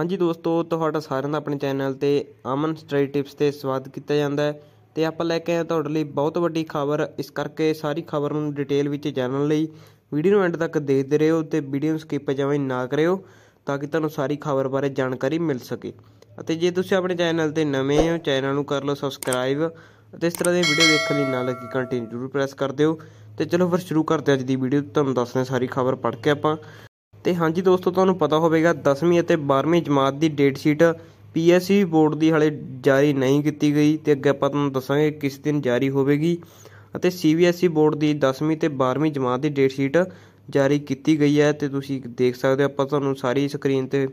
ਹਾਂਜੀ ਦੋਸਤੋ ਤੁਹਾਡਾ ਸਾਰਿਆਂ ਦਾ ਆਪਣੇ ਚੈਨਲ ਤੇ ਅਮਨ ਸਟਰੀ ਟਿਪਸ ਤੇ ਸਵਾਗਤ ਕੀਤਾ ਜਾਂਦਾ ਹੈ ਤੇ ਆਪਾਂ ਲੈ ਕੇ ਆਏ ਤੁਹਾਡੇ ਲਈ ਬਹੁਤ ਵੱਡੀ ਖਬਰ ਇਸ ਕਰਕੇ ਸਾਰੀ ਖਬਰ ਨੂੰ ਡਿਟੇਲ ਵਿੱਚ ਜਾਣਨ ਲਈ ਵੀਡੀਓ ਨੂੰ ਐਂਡ ਤੱਕ ਦੇਖਦੇ ਰਹੋ ਤੇ ਵੀਡੀਓ ਨੂੰ ਸਕਿਪ ਜਿਵੇਂ ਨਾ ਕਰਿਓ ਤਾਂ ਕਿ ਤੁਹਾਨੂੰ ਸਾਰੀ ਖਬਰ ਬਾਰੇ ਜਾਣਕਾਰੀ ਮਿਲ ਸਕੇ ਅਤੇ ਜੇ ਤੁਸੀਂ ਆਪਣੇ ਚੈਨਲ ਤੇ ਨਵੇਂ ਹੋ ਚੈਨਲ ਨੂੰ ਕਰ ਲਓ ਸਬਸਕ੍ਰਾਈਬ ਅਤੇ ਇਸ ਤਰ੍ਹਾਂ ਦੀ ਵੀਡੀਓ ਦੇਖਣ ਲਈ ਨਾਲ ਲੱਗੀ ਘੰਟੀ ਜ਼ਰੂਰ ਪ੍ਰੈਸ ਕਰ ਦਿਓ ਤੇ ਚਲੋ ਫਿਰ ਸ਼ੁਰੂ ਕਰਦੇ ਅੱਜ ਦੀ ਵੀਡੀਓ ਤੁਹਾਨੂੰ ਦੱਸਦੇ ਸਾਰੀ ਖਬਰ ਪੜ੍ਹ ਕੇ ਆਪਾਂ ਤੇ ਹਾਂਜੀ ਦੋਸਤੋ ਤੁਹਾਨੂੰ ਪਤਾ ਹੋਵੇਗਾ 10ਵੀਂ ਅਤੇ 12ਵੀਂ ਜਮਾਤ ਦੀ ਡੇਟ ਸ਼ੀਟ ਪੀਐਸਸੀ ਬੋਰਡ ਦੀ ਹਲੇ ਜਾਰੀ ਨਹੀਂ ਕੀਤੀ ਗਈ ਤੇ ਅੱਗੇ ਆਪਾਂ ਤੁਹਾਨੂੰ ਦੱਸਾਂਗੇ ਕਿਸ ਦਿਨ ਜਾਰੀ ਹੋਵੇਗੀ ਅਤੇ ਸੀਬੀਐਸਸੀ ਬੋਰਡ e ਦੀ 10ਵੀਂ ਤੇ 12ਵੀਂ ਜਮਾਤ ਦੀ ਡੇਟ ਸ਼ੀਟ ਜਾਰੀ ਕੀਤੀ ਗਈ ਹੈ ਤੇ ਤੁਸੀਂ ਦੇਖ ਸਕਦੇ ਆਪਾਂ ਤੁਹਾਨੂੰ ਸਾਰੀ ਸਕਰੀਨ ਤੇ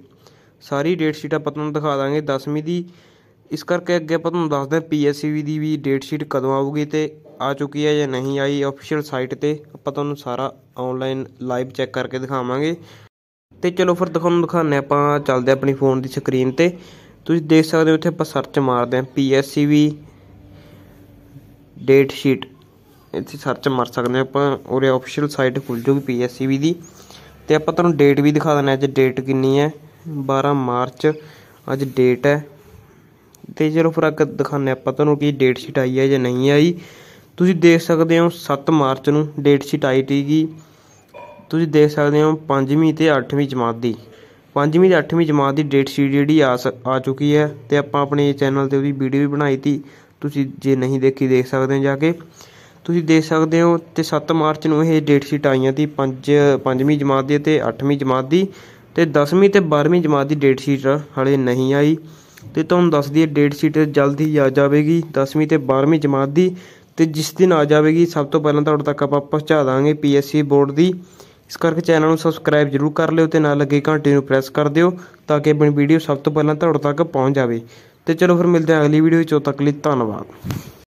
ਸਾਰੀ ਡੇਟ ਸ਼ੀਟ ਆਪਾਂ ਤੁਹਾਨੂੰ ਦਿਖਾ ਦਾਂਗੇ 10ਵੀਂ ਦੀ ਇਸ ਕਰਕੇ ਅੱਗੇ ਆਪਾਂ ਤੁਹਾਨੂੰ ਦੱਸਦੇ ਪੀਐਸਸੀ ਦੀ ਵੀ ਡੇਟ ਸ਼ੀਟ ਕਦੋਂ ਆਊਗੀ ਤੇ ਆ ਚੁੱਕੀ ਹੈ ਜਾਂ ਨਹੀਂ ਆਈ ਅਫੀਸ਼ੀਅਲ ਸਾਈਟ ਤੇ ਆਪਾਂ ਤੁਹਾਨੂੰ ਸਾਰਾ ਆਨਲਾਈਨ ਲਾਈਵ ਚੈੱਕ ਕਰਕੇ ਦਿਖਾਵਾਂਗੇ ਤੇ ਚਲੋ ਫਿਰ ਤੁਹਾਨੂੰ ਦਿਖਾਉਂਦੇ ਆਪਾਂ ਚੱਲਦੇ ਆਪਣੀ ਫੋਨ ਦੀ ਸਕਰੀਨ ਤੇ ਤੁਸੀਂ ਦੇਖ ਸਕਦੇ ਹੋ ਇੱਥੇ ਆਪਾਂ ਸਰਚ ਮਾਰਦੇ ਹਾਂ PSCV ਡੇਟ ਸ਼ੀਟ ਇੱਥੇ ਸਰਚ ਮਾਰ ਸਕਦੇ ਹਾਂ ਆਪਾਂ ਉਹਦੇ ਅਫੀਸ਼ੀਅਲ ਸਾਈਟ ਖੁੱਲ ਜੂਗੀ PSCV ਦੀ ਤੇ ਆਪਾਂ ਤੁਹਾਨੂੰ ਡੇਟ ਵੀ ਦਿਖਾ ਦਿੰਦੇ ਅੱਜ ਡੇਟ ਕਿੰਨੀ ਹੈ 12 ਮਾਰਚ ਅੱਜ ਡੇਟ ਹੈ ਤੇ ਚਲੋ ਫਿਰ ਅੱਗੇ ਦਿਖਾਉਂਦੇ ਆਪਾਂ ਤੁਹਾਨੂੰ ਕੀ ਡੇਟ ਸ਼ੀਟ ਆਈ ਹੈ ਜਾਂ ਨਹੀਂ ਆਈ ਤੁਸੀਂ ਦੇਖ ਸਕਦੇ ਹੋ 7 ਮਾਰਚ ਨੂੰ ਡੇਟ ਸ਼ੀਟ ਆਈ ਸੀਗੀ ਤੁਸੀਂ ਦੇਖ ਸਕਦੇ ਹੋ 5ਵੀਂ ਤੇ 8ਵੀਂ ਜਮਾਤ ਦੀ 5ਵੀਂ ਤੇ 8ਵੀਂ ਜਮਾਤ ਦੀ ਡੇਟ ਸ਼ੀਟ ਜਿਹੜੀ ਆ ਆ ਚੁੱਕੀ ਹੈ ਤੇ ਆਪਾਂ ਆਪਣੇ ਚੈਨਲ ਤੇ ਉਹਦੀ ਵੀਡੀਓ ਵੀ ਬਣਾਈ ਤੀ ਤੁਸੀਂ ਜੇ ਨਹੀਂ ਦੇਖੀ ਦੇਖ ਸਕਦੇ ਹੋ ਜਾ ਕੇ ਤੁਸੀਂ ਦੇਖ ਸਕਦੇ ਹੋ ਤੇ 7 ਮਾਰਚ ਨੂੰ ਇਹ ਡੇਟ ਸ਼ੀਟ ਆਈਆਂ ਦੀ 5 5ਵੀਂ ਜਮਾਤ ਦੀ ਤੇ 8ਵੀਂ ਜਮਾਤ ਦੀ ਤੇ 10ਵੀਂ ਤੇ 12ਵੀਂ ਜਮਾਤ ਦੀ ਡੇਟ ਸ਼ੀਟ ਹਲੇ ਨਹੀਂ ਆਈ ਤੇ ਤੁਹਾਨੂੰ ਦੱਸ ਦਈਏ ਡੇਟ ਸ਼ੀਟ ਜਲਦੀ ਆ ਜਾਵੇਗੀ 10ਵੀਂ ਤੇ 12ਵੀਂ ਜਮਾਤ ਦੀ ਤੇ ਜਿਸ ਦਿਨ ਆ ਜਾਵੇਗੀ ਸਭ ਤੋਂ ਪਹਿਲਾਂ ਤੁਹਾਡੇ ਤੱਕ ਆਪਾਂ ਪਹੁੰਚਾ ਦਾਂਗੇ ਪੀਐਸਸੀ ਬੋਰਡ ਦੀ ਇਸ ਕਰਕੇ ਚੈਨਲ ਨੂੰ ਸਬਸਕ੍ਰਾਈਬ ਜਰੂਰ ਕਰ ਲਿਓ ਤੇ ਨਾਲ ਲੱਗੇ ਘੰਟੀ ਨੂੰ ਪ੍ਰੈਸ ਕਰ ਦਿਓ ਤਾਂ ਕਿ ਆਪਣੀ ਵੀਡੀਓ ਸਭ ਤੋਂ ਪਹਿਲਾਂ ਤੁਹਾਡੇ ਤੱਕ ਪਹੁੰਚ ਜਾਵੇ ਤੇ ਚਲੋ ਫਿਰ ਮਿਲਦੇ ਹਾਂ ਅਗਲੀ ਵੀਡੀਓ ਵਿੱਚ ਤੱਕ ਲਈ ਧੰਨਵਾਦ